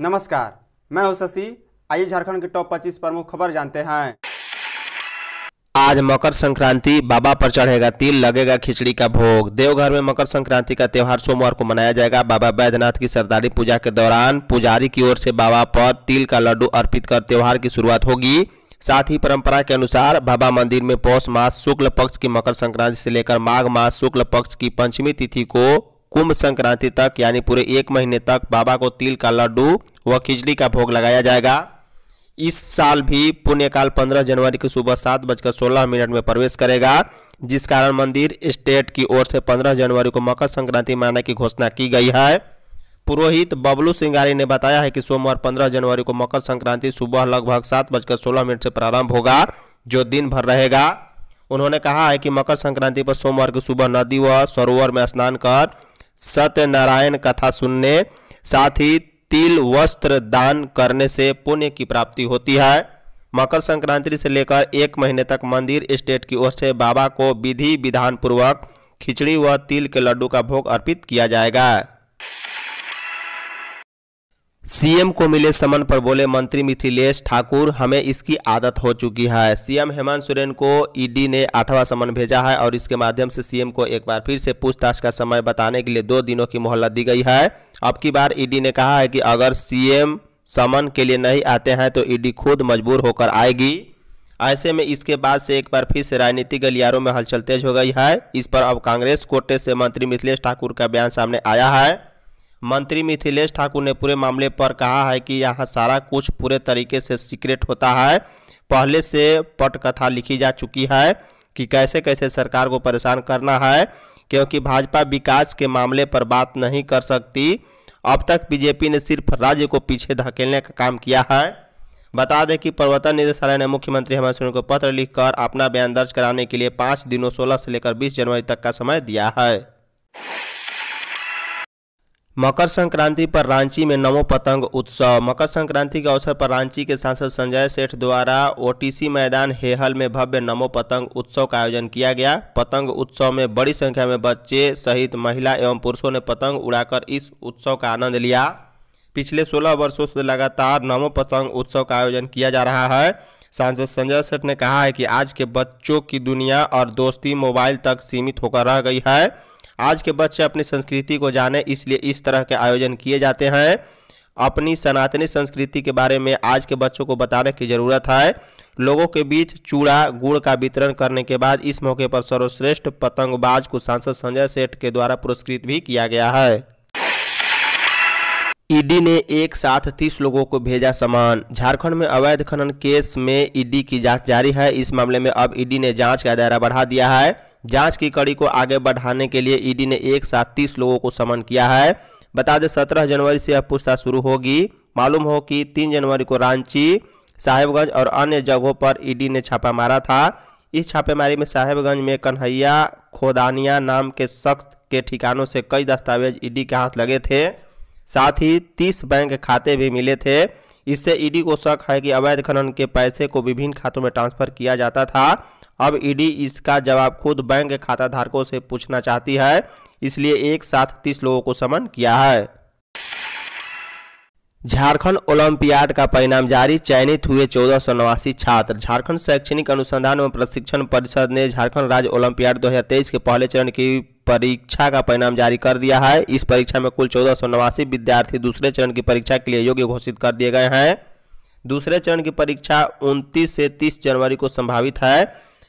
नमस्कार मैं हूं शशि आइए झारखंड के टॉप 25 प्रमुख खबर जानते हैं आज मकर संक्रांति बाबा पर चढ़ेगा तिल लगेगा खिचड़ी का भोग देवघर में मकर संक्रांति का त्यौहार सोमवार को मनाया जाएगा बाबा बैद्यनाथ की सरदारी पूजा के दौरान पुजारी की ओर से बाबा पर तिल का लड्डू अर्पित कर त्यौहार की शुरुआत होगी साथ ही परंपरा के अनुसार बाबा मंदिर में पौष मास शुक्ल पक्ष की मकर संक्रांति से लेकर माघ मास शुक्ल पक्ष की पंचमी तिथि को कुंभ संक्रांति तक यानी पूरे एक महीने तक बाबा को तिल का लड्डू व खिचड़ी का भोग लगाया जाएगा इस साल भी पुण्यकाल 15 जनवरी को सुबह सात बजकर सोलह मिनट में प्रवेश करेगा जिस कारण मंदिर स्टेट की ओर से 15 जनवरी को मकर संक्रांति मनाने की घोषणा की गई है पुरोहित बबलू सिंगारी ने बताया है कि सोमवार 15 जनवरी को मकर संक्रांति सुबह लगभग सात बजकर सोलह मिनट से प्रारंभ होगा जो दिन भर रहेगा उन्होंने कहा है कि मकर संक्रांति पर सोमवार की सुबह नदी व सरोवर में स्नान कर सत्यनारायण कथा सुनने साथ ही तिल वस्त्र दान करने से पुण्य की प्राप्ति होती है मकर संक्रांति से लेकर एक महीने तक मंदिर स्टेट की ओर से बाबा को विधि विधान पूर्वक खिचड़ी व तिल के लड्डू का भोग अर्पित किया जाएगा सीएम को मिले समन पर बोले मंत्री मिथिलेश ठाकुर हमें इसकी आदत हो चुकी है सीएम हेमंत सोरेन को ईडी ने आठवां समन भेजा है और इसके माध्यम से सीएम को एक बार फिर से पूछताछ का समय बताने के लिए दो दिनों की मोहलत दी गई है अब की बार ईडी ने कहा है कि अगर सीएम समन के लिए नहीं आते हैं तो ईडी खुद मजबूर होकर आएगी ऐसे में इसके बाद से एक बार फिर से राजनीतिक गलियारों में हलचल तेज हो गई है इस पर अब कांग्रेस कोटे से मंत्री मिथिलेश ठाकुर का बयान सामने आया है मंत्री मिथिलेश ठाकुर ने पूरे मामले पर कहा है कि यहाँ सारा कुछ पूरे तरीके से सीक्रेट होता है पहले से पटकथा लिखी जा चुकी है कि कैसे कैसे सरकार को परेशान करना है क्योंकि भाजपा विकास के मामले पर बात नहीं कर सकती अब तक बीजेपी ने सिर्फ राज्य को पीछे धकेलने का काम किया है बता दें कि प्रवर्तन निदेशालय ने मुख्यमंत्री हेमंत सोरेन को पत्र लिखकर अपना बयान दर्ज कराने के लिए पाँच दिनों सोलह से लेकर बीस जनवरी तक का समय दिया है मकर संक्रांति पर रांची में नमो पतंग उत्सव मकर संक्रांति के अवसर पर रांची के सांसद संजय सेठ द्वारा ओटीसी मैदान हेहल में भव्य नमो पतंग उत्सव का आयोजन किया गया पतंग उत्सव में बड़ी संख्या में बच्चे सहित महिला एवं पुरुषों ने पतंग उड़ाकर इस उत्सव का आनंद लिया पिछले 16 वर्षों से लगातार नमो पतंग उत्सव का आयोजन किया जा रहा है सांसद संजय सेठ ने कहा है कि आज के बच्चों की दुनिया और दोस्ती मोबाइल तक सीमित होकर रह गई है आज के बच्चे अपनी संस्कृति को जाने इसलिए इस तरह के आयोजन किए जाते हैं अपनी सनातनी संस्कृति के बारे में आज के बच्चों को बताने की ज़रूरत है लोगों के बीच चूड़ा गुड़ का वितरण करने के बाद इस मौके पर सर्वश्रेष्ठ पतंगबाज को सांसद संजय सेठ के द्वारा पुरस्कृत भी किया गया है ईडी ने एक साथ तीस लोगों को भेजा सामान झारखंड में अवैध खनन केस में ईडी की जांच जारी है इस मामले में अब ईडी ने जांच का दायरा बढ़ा दिया है जांच की कड़ी को आगे बढ़ाने के लिए ईडी ने एक साथ तीस लोगों को समन किया है बता दें सत्रह जनवरी से यह पूछताछ शुरू होगी मालूम हो कि तीन जनवरी को रांची साहेबगंज और अन्य जगहों पर ईडी ने छापा मारा था इस छापेमारी में साहेबगंज में कन्हैया खोदानिया नाम के शख्स के ठिकानों से कई दस्तावेज ईडी के हाथ लगे थे साथ ही तीस बैंक खाते भी मिले थे इससे ईडी को शक है कि अवैध खनन के पैसे को विभिन्न खातों में ट्रांसफर किया जाता था अब ईडी इसका जवाब खुद बैंक खाता धारकों से पूछना चाहती है इसलिए एक साथ तीस लोगों को समन किया है झारखंड ओलंपियाड का परिणाम जारी चयनित हुए चौदह सौ नवासी छात्र झारखंड शैक्षणिक अनुसंधान एवं प्रशिक्षण परिषद ने झारखंड राज्य ओलंपियाड 2023 के पहले चरण की परीक्षा का परिणाम जारी कर दिया है इस परीक्षा में कुल चौदह सौ नवासी विद्यार्थी दूसरे चरण की परीक्षा के लिए योग्य घोषित कर दिए गए हैं दूसरे चरण की परीक्षा उनतीस से तीस जनवरी को संभावित है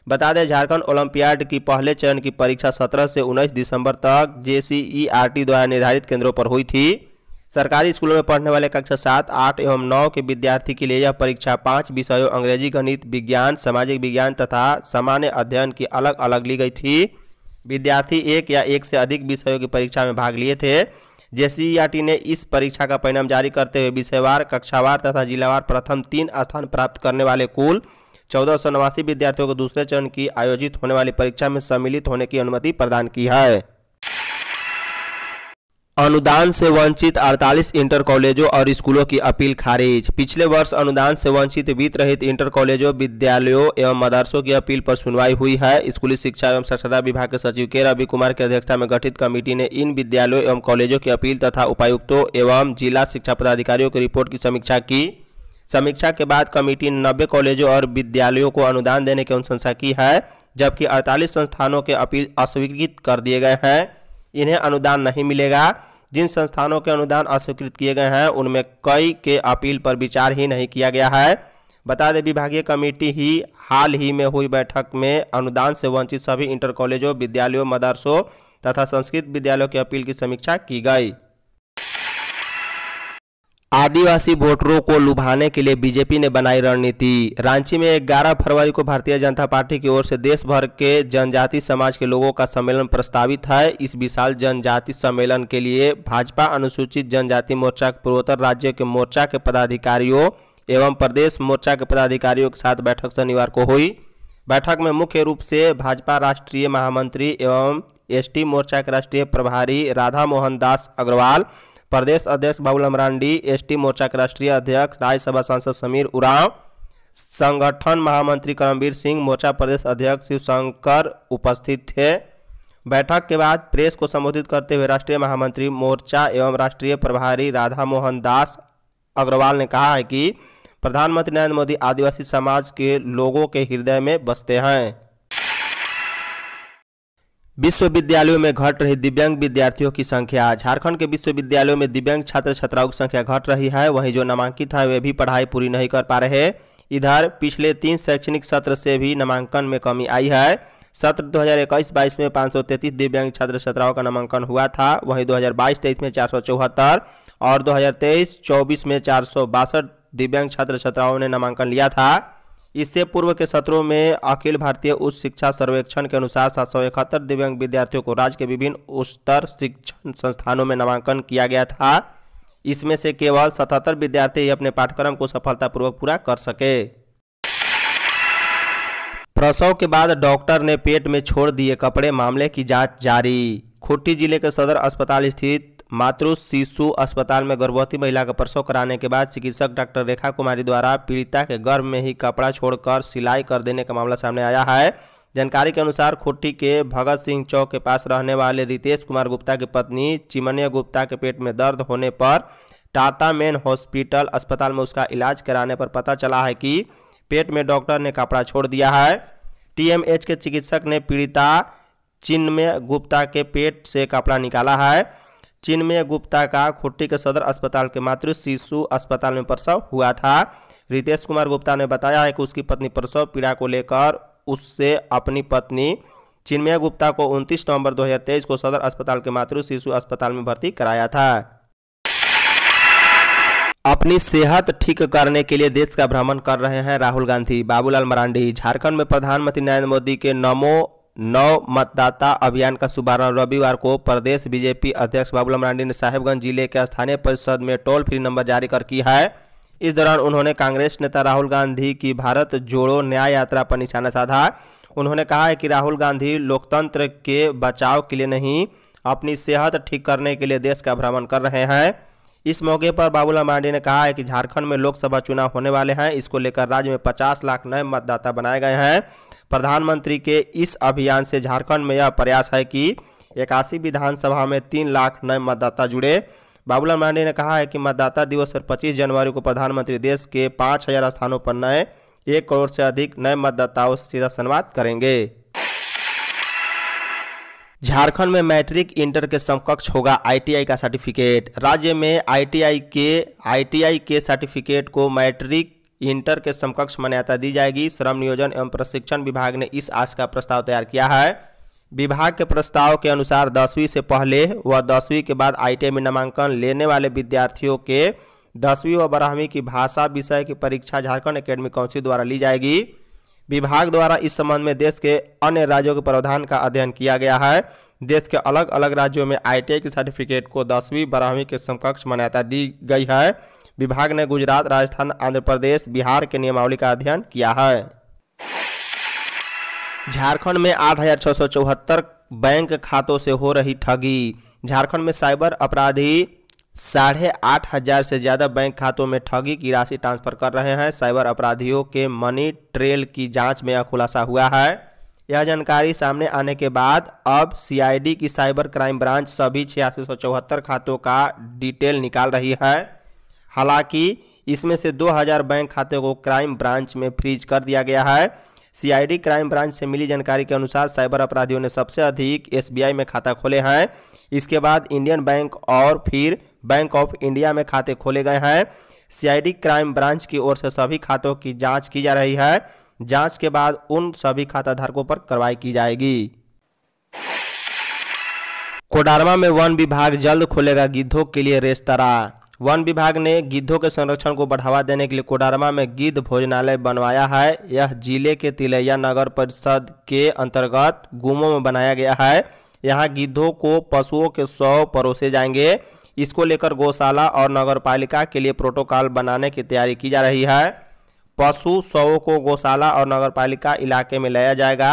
बता दें झारखंड ओलंपियाड की पहले चरण की परीक्षा सत्रह से उन्नीस दिसंबर तक जे द्वारा निर्धारित केंद्रों पर हुई थी सरकारी स्कूलों में पढ़ने वाले कक्षा सात आठ एवं नौ के विद्यार्थी के लिए यह परीक्षा पांच विषयों अंग्रेजी गणित विज्ञान सामाजिक विज्ञान तथा सामान्य अध्ययन की अलग अलग ली गई थी विद्यार्थी एक या एक से अधिक विषयों की परीक्षा में भाग लिए थे जे ने इस परीक्षा का परिणाम जारी करते हुए विषयवार कक्षावार तथा जिलावार प्रथम तीन स्थान प्राप्त करने वाले कुल चौदह सौ नवासी विद्यार्थियों को दूसरे चरण की आयोजित होने वाली परीक्षा में सम्मिलित होने की अनुमति प्रदान की है अनुदान से वंचित 48 इंटर कॉलेजों और स्कूलों की अपील खारिज पिछले वर्ष अनुदान से वंचित वित्त रहित इंटर कॉलेजों विद्यालयों एवं मदरसों की अपील पर सुनवाई हुई है स्कूली शिक्षा एवं साक्षरता विभाग के सचिव के रवि कुमार की अध्यक्षता में गठित कमेटी ने इन विद्यालयों एवं कॉलेजों की अपील तथा उपायुक्तों एवं जिला शिक्षा पदाधिकारियों की रिपोर्ट की समीक्षा की समीक्षा के बाद कमेटी ने नब्बे कॉलेजों और विद्यालयों को अनुदान देने की अनुशंसा की है जबकि अड़तालीस संस्थानों के अपील अस्वीकृत कर दिए गए हैं इन्हें अनुदान नहीं मिलेगा जिन संस्थानों के अनुदान अस्वीकृत किए गए हैं उनमें कई के अपील पर विचार ही नहीं किया गया है बता दें विभागीय कमेटी ही हाल ही में हुई बैठक में अनुदान से वंचित सभी इंटर कॉलेजों विद्यालयों मदरसों तथा संस्कृत विद्यालयों की अपील की समीक्षा की गई आदिवासी वोटरों को लुभाने के लिए बीजेपी ने बनाई रणनीति रांची में 11 फरवरी को भारतीय जनता पार्टी की ओर से देश भर के जनजाति समाज के लोगों का सम्मेलन प्रस्तावित है इस विशाल जनजाति सम्मेलन के लिए भाजपा अनुसूचित जनजाति मोर्चा के पूर्वोत्तर राज्य के मोर्चा के पदाधिकारियों एवं प्रदेश मोर्चा के पदाधिकारियों के साथ बैठक शनिवार को हुई बैठक में मुख्य रूप से भाजपा राष्ट्रीय महामंत्री एवं एस मोर्चा के राष्ट्रीय प्रभारी राधा मोहन दास अग्रवाल प्रदेश अध्यक्ष बाबूल मरांडी एसटी मोर्चा के राष्ट्रीय अध्यक्ष राज्यसभा सांसद समीर उरांव संगठन महामंत्री करमवीर सिंह मोर्चा प्रदेश अध्यक्ष शिवशंकर उपस्थित थे बैठक के बाद प्रेस को संबोधित करते हुए राष्ट्रीय महामंत्री मोर्चा एवं राष्ट्रीय प्रभारी राधा मोहन दास अग्रवाल ने कहा है कि प्रधानमंत्री नरेंद्र मोदी आदिवासी समाज के लोगों के हृदय में बसते हैं विश्वविद्यालयों में घट रही दिव्यांग विद्यार्थियों की संख्या झारखंड के विश्वविद्यालयों में दिव्यांग छात्र छात्राओं की संख्या घट रही है वहीं जो नामांकित हैं वे भी पढ़ाई पूरी नहीं कर पा रहे इधर पिछले तीन शैक्षणिक सत्र से भी नामांकन में कमी आई है सत्र 2021-22 में पाँच दिव्यांग छात्र छात्राओं का नामांकन हुआ था वहीं 2022-23 में चार और 2023 हज़ार में चार दिव्यांग छात्र छात्राओं ने नामांकन लिया था इससे पूर्व के सत्रों में अखिल भारतीय उच्च शिक्षा सर्वेक्षण के अनुसार सात सौ इकहत्तर दिव्यांग विद्यार्थियों को राज्य के विभिन्न उच्चतर शिक्षण संस्थानों में नामांकन किया गया था इसमें से केवल सतहत्तर विद्यार्थी अपने पाठ्यक्रम को सफलतापूर्वक पूरा कर सके प्रसव के बाद डॉक्टर ने पेट में छोड़ दिए कपड़े मामले की जांच जारी खुट्टी जिले के सदर अस्पताल स्थित मातृ शिशु अस्पताल में गर्भवती महिला का प्रसव कराने के बाद चिकित्सक डॉक्टर रेखा कुमारी द्वारा पीड़िता के गर्भ में ही कपड़ा छोड़कर सिलाई कर देने का मामला सामने आया है जानकारी के अनुसार खुट्टी के भगत सिंह चौक के पास रहने वाले रितेश कुमार गुप्ता की पत्नी चिमनिया गुप्ता के पेट में दर्द होने पर टाटा मेन हॉस्पिटल अस्पताल में उसका इलाज कराने पर पता चला है कि पेट में डॉक्टर ने कपड़ा छोड़ दिया है टीएमएच के चिकित्सक ने पीड़िता चिन्मय गुप्ता के पेट से कपड़ा निकाला है चीन में गुप्ता का खुट्टी के सदर अस्पताल के मातृ शिशु अस्पताल में प्रसव हुआ था रितेश कुमार गुप्ता ने बताया है कि उसकी पत्नी प्रसव पीड़ा को लेकर उससे अपनी पत्नी चिन्मय गुप्ता को 29 नवंबर 2023 को सदर अस्पताल के मातृ शिशु अस्पताल में भर्ती कराया था अपनी सेहत ठीक करने के लिए देश का भ्रमण कर रहे हैं राहुल गांधी बाबूलाल मरांडी झारखंड में प्रधानमंत्री नरेंद्र मोदी के नमो नौ मतदाता अभियान का शुभारंभ रविवार को प्रदेश बीजेपी अध्यक्ष बाबूलाल मरांडी ने साहेबगंज जिले के स्थानीय परिषद में टोल फ्री नंबर जारी कर की है इस दौरान उन्होंने कांग्रेस नेता राहुल गांधी की भारत जोड़ो न्याय यात्रा पर निशाना साधा उन्होंने कहा है कि राहुल गांधी लोकतंत्र के बचाव के लिए नहीं अपनी सेहत ठीक करने के लिए देश का भ्रमण कर रहे हैं इस मौके पर बाबूलाल मांडी ने कहा है कि झारखंड में लोकसभा चुनाव होने वाले हैं इसको लेकर राज्य में 50 लाख नए मतदाता बनाए गए हैं प्रधानमंत्री के इस अभियान से झारखंड में यह प्रयास है कि इक्यासी विधानसभा में तीन लाख नए मतदाता जुड़े बाबूलाल मांडी ने कहा है कि मतदाता दिवस पर 25 जनवरी को प्रधानमंत्री देश के 5000 स्थानों पर नए एक करोड़ से अधिक नए मतदाताओं से सीधा संवाद करेंगे झारखंड में मैट्रिक इंटर के समकक्ष होगा आईटीआई का सर्टिफिकेट राज्य में आईटीआई के आईटीआई के सर्टिफिकेट को मैट्रिक इंटर के समकक्ष मान्यता दी जाएगी श्रम नियोजन एवं प्रशिक्षण विभाग ने इस आश का प्रस्ताव तैयार किया है विभाग के प्रस्ताव के अनुसार दसवीं से पहले व दसवीं के बाद आई में नामांकन लेने वाले विद्यार्थियों के दसवीं व बारहवीं की भाषा विषय की परीक्षा झारखंड एकेडमी काउंसिल द्वारा ली जाएगी विभाग द्वारा इस संबंध में देश के अन्य राज्यों के प्रावधान का अध्ययन किया गया है देश के अलग अलग राज्यों में आई की सर्टिफिकेट को दसवीं बारहवीं के समकक्ष मान्यता दी गई है विभाग ने गुजरात राजस्थान आंध्र प्रदेश बिहार के नियमावली का अध्ययन किया है झारखंड में आठ बैंक खातों से हो रही ठगी झारखंड में साइबर अपराधी साढ़े आठ हजार से ज़्यादा बैंक खातों में ठगी की राशि ट्रांसफर कर रहे हैं साइबर अपराधियों के मनी ट्रेल की जांच में यह खुलासा हुआ है यह जानकारी सामने आने के बाद अब सीआईडी की साइबर क्राइम ब्रांच सभी छियासी खातों का डिटेल निकाल रही है हालांकि इसमें से 2000 बैंक खाते को क्राइम ब्रांच में फ्रीज कर दिया गया है सीआईडी क्राइम ब्रांच से मिली जानकारी के अनुसार साइबर अपराधियों ने सबसे अधिक एसबीआई में खाता खोले हैं इसके बाद इंडियन बैंक और फिर बैंक ऑफ इंडिया में खाते खोले गए हैं सीआईडी क्राइम ब्रांच की ओर से सभी खातों की जांच की जा रही है जांच के बाद उन सभी खाता धारकों पर कार्रवाई की जाएगी कोडारमा में वन विभाग जल्द खोलेगा गिद्धों के लिए रेस्तरा वन विभाग ने गिद्धों के संरक्षण को बढ़ावा देने के लिए कोडारमा में गिद्ध भोजनालय बनवाया है यह जिले के तिलैया नगर परिषद के अंतर्गत गुमों में बनाया गया है यहाँ गिद्धों को पशुओं के शव परोसे जाएंगे इसको लेकर गौशाला और नगर पालिका के लिए प्रोटोकॉल बनाने की तैयारी की जा रही है पशु शवों को गौशाला और नगर पालिका इलाके में लाया जाएगा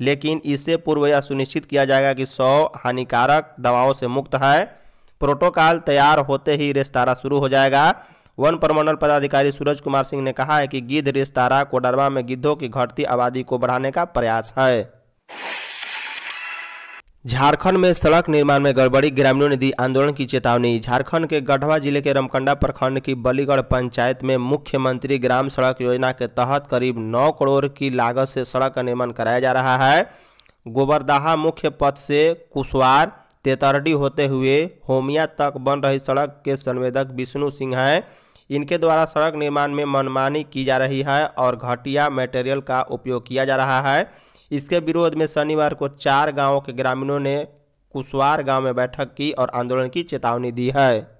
लेकिन इससे पूर्व यह सुनिश्चित किया जाएगा कि शव हानिकारक दवाओं से मुक्त है प्रोटोकॉल तैयार होते ही रेस्तारा शुरू हो जाएगा वन प्रमंडल पदाधिकारी सूरज कुमार सिंह ने कहा है कि गिद्ध रेस्तारा कोडरमा में गिद्धों की घटती आबादी को बढ़ाने का प्रयास है झारखंड में सड़क निर्माण में गड़बड़ी ग्रामीणों ने दी आंदोलन की चेतावनी झारखंड के गढ़वा जिले के रमकंडा प्रखंड की बलीगढ़ पंचायत में मुख्यमंत्री ग्राम सड़क योजना के तहत करीब 9 करोड़ की लागत से सड़क का निर्माण कराया जा रहा है गोबरदाहा मुख्य पथ से कुशवार तेतरडी होते हुए होमिया तक बन रही सड़क के संवेदक विष्णु सिंह हैं इनके द्वारा सड़क निर्माण में मनमानी की जा रही है और घटिया मटेरियल का उपयोग किया जा रहा है इसके विरोध में शनिवार को चार गांवों के ग्रामीणों ने कुशवार गांव में बैठक की और आंदोलन की चेतावनी दी है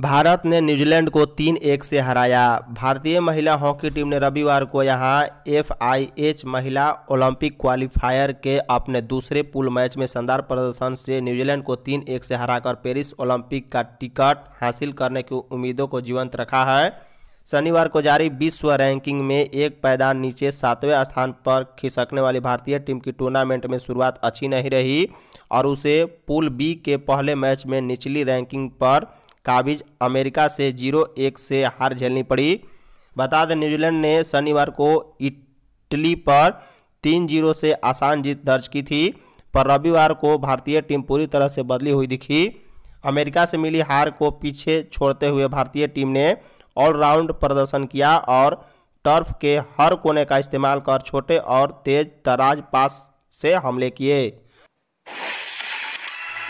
भारत ने न्यूजीलैंड को तीन एक से हराया भारतीय महिला हॉकी टीम ने रविवार को यहां एफआईएच महिला ओलंपिक क्वालिफायर के अपने दूसरे पुल मैच में शानदार प्रदर्शन से न्यूजीलैंड को तीन एक से हराकर पेरिस ओलंपिक का टिकट हासिल करने की उम्मीदों को जीवंत रखा है शनिवार को जारी विश्व रैंकिंग में एक पैदान नीचे सातवें स्थान पर खिसकने वाली भारतीय टीम की टूर्नामेंट में शुरुआत अच्छी नहीं रही और उसे पुल बी के पहले मैच में निचली रैंकिंग पर काबिज अमेरिका से जीरो एक से हार झेलनी पड़ी बता दें न्यूजीलैंड ने शनिवार को इटली पर तीन जीरो से आसान जीत दर्ज की थी पर रविवार को भारतीय टीम पूरी तरह से बदली हुई दिखी अमेरिका से मिली हार को पीछे छोड़ते हुए भारतीय टीम ने ऑलराउंड प्रदर्शन किया और टर्फ के हर कोने का इस्तेमाल कर छोटे और तेज तराज पास से हमले किए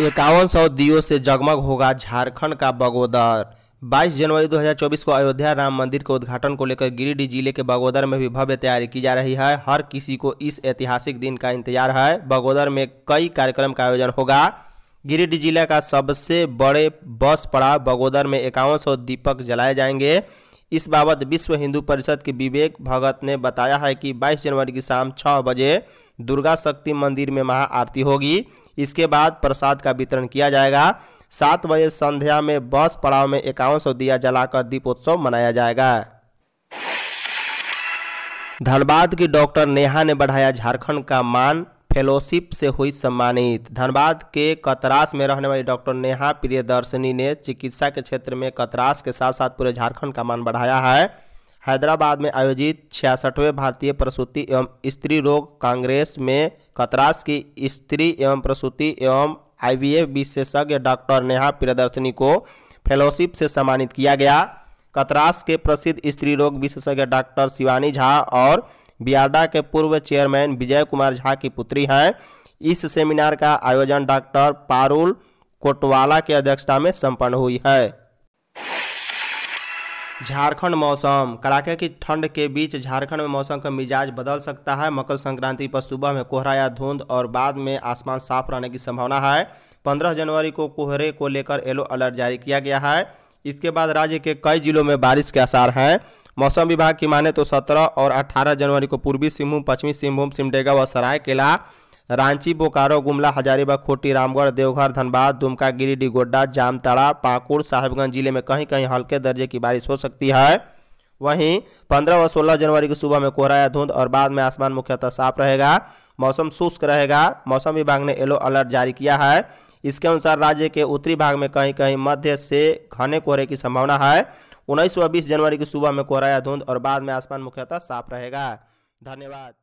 इक्यावन सौ दियो से जगमग होगा झारखंड का बगोदर 22 जनवरी 2024 को अयोध्या राम मंदिर के उद्घाटन को लेकर गिरिडीह जिले के बगोदर में भी भव्य तैयारी की जा रही है हर किसी को इस ऐतिहासिक दिन का इंतजार है बगोदर में कई कार्यक्रम का आयोजन होगा गिरिडीह जिला का सबसे बड़े बस पड़ाव बगोदर में इक्यावन सौ दीपक जलाए जाएंगे इस बाबत विश्व हिंदू परिषद के विवेक भगत ने बताया है कि 22 जनवरी की शाम छः बजे दुर्गा शक्ति मंदिर में महाआरती होगी इसके बाद प्रसाद का वितरण किया जाएगा सात बजे संध्या में बस पड़ाव में इक्यावन सौ दिया जलाकर दीपोत्सव मनाया जाएगा धनबाद की डॉक्टर नेहा ने बढ़ाया झारखंड का मान फेलोशिप से हुई सम्मानित धनबाद के कतरास में रहने वाली डॉक्टर नेहा प्रियदर्शनी ने चिकित्सा के क्षेत्र में कतरास के साथ साथ पूरे झारखंड का मान बढ़ाया है हैदराबाद में आयोजित छियासठवें भारतीय प्रसूति एवं स्त्री रोग कांग्रेस में कतरास की स्त्री एवं प्रसूति एवं आईवीएफ विशेषज्ञ डॉक्टर नेहा प्रियदर्शनी को फेलोशिप से सम्मानित किया गया कतरास के प्रसिद्ध स्त्री रोग विशेषज्ञ डॉक्टर शिवानी झा और बियाडा के पूर्व चेयरमैन विजय कुमार झा की पुत्री हैं इस सेमिनार का आयोजन डॉक्टर पारुल कोटवाला की अध्यक्षता में संपन्न हुई है झारखंड मौसम कड़ाके की ठंड के बीच झारखंड में मौसम का मिजाज बदल सकता है मकर संक्रांति पर सुबह में कोहरा या धुंध और बाद में आसमान साफ रहने की संभावना है 15 जनवरी को कोहरे को लेकर येलो अलर्ट जारी किया गया है इसके बाद राज्य के कई जिलों में बारिश के आसार हैं मौसम विभाग की माने तो 17 और 18 जनवरी को पूर्वी सिंहभूम पश्चिमी सिंहभूम सिमडेगा व सरायकेला रांची बोकारो गुमला हजारीबाग खूटी रामगढ़ देवघर धनबाद दुमका गिरिडीह गोड्डा जामताड़ा पाकुड़ साहेबगंज जिले में कहीं कहीं हल्के दर्जे की बारिश हो सकती है वहीं 15 व 16 जनवरी की सुबह में कोहरा या धुंध और बाद में आसमान मुख्यतः साफ रहेगा मौसम शुष्क रहेगा मौसम विभाग ने येलो अलर्ट जारी किया है इसके अनुसार राज्य के उत्तरी भाग में कहीं कहीं मध्य से घने कोहरे की संभावना है उन्नीस व बीस जनवरी की सुबह में कोहरा या धुंध और बाद में आसमान मुख्यतः साफ रहेगा धन्यवाद